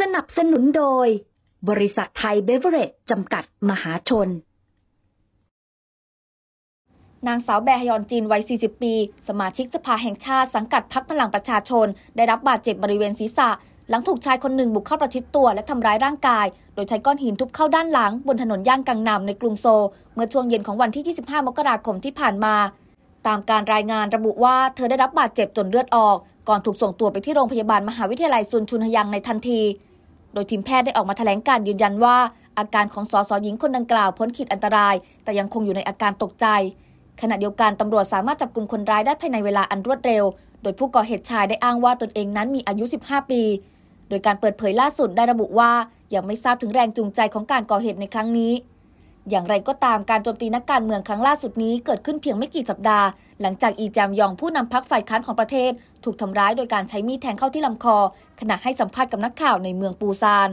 สนับสนุนโดย บริษัทไทยเบเวอร์เรจจำกัดมหาชน นางสาวแบฮยอนจีนวัย 40 ปี สมาชิกสภาแห่งชาติ สังกัดพักพลังประชาชน ได้รับบาดเจ็บบริเวณศีรษะ หลังถูกชายคนหนึ่งบุกเข้าประชิดตัว และทำร้ายร่างกาย โดยใช้ก้อนหินทุบเข้าด้านหลัง บนถนนย่างกังนำในกรุงโซ เมื่อช่วงเย็นของวันที่ 25 มกราคมที่ผ่านมา ตามการรายงานระบุว่าเธอได้รับบาดเจ็บจนเลือดออกก่อนถูกส่งตัวไปที่โรงพยาบาลมหาวิทยาลัยซุนชุนฮยังในทันทีโดยทีมแพทย์ได้ออกมาแถลงการยืนยันว่าอาการของสสหญิงคนดังกล่าวพ้นขีดอันตราย แต่ยังคงอยู่ในอาการตกใจ ขณะเดียวกัน ตำรวจสามารถจับกลุ่มคนร้ายได้ภายในเวลาอันรวดเร็ว โดยผู้ก่อเหตุชายได้อ้างว่าตนเองนั้นมีอายุ 15 ปี โดยการเปิดเผยล่าสุดได้ระบุว่ายังไม่ทราบถึงแรงจูงใจของการก่อเหตุในครั้งนี้อย่างไรก็ตามการโจมตีนักการเมืองครั้งล่าสุดนี้เกิดขึ้นเพียงไม่กี่สัปดาห์ หลังจากอีแจมยองผู้นำพักฝ่ายค้านของประเทศ ถูกทำร้ายโดยการใช้มีดแทงเข้าที่ลำคอ ขณะให้สัมภาษณ์กับนักข่าวในเมืองปูซาน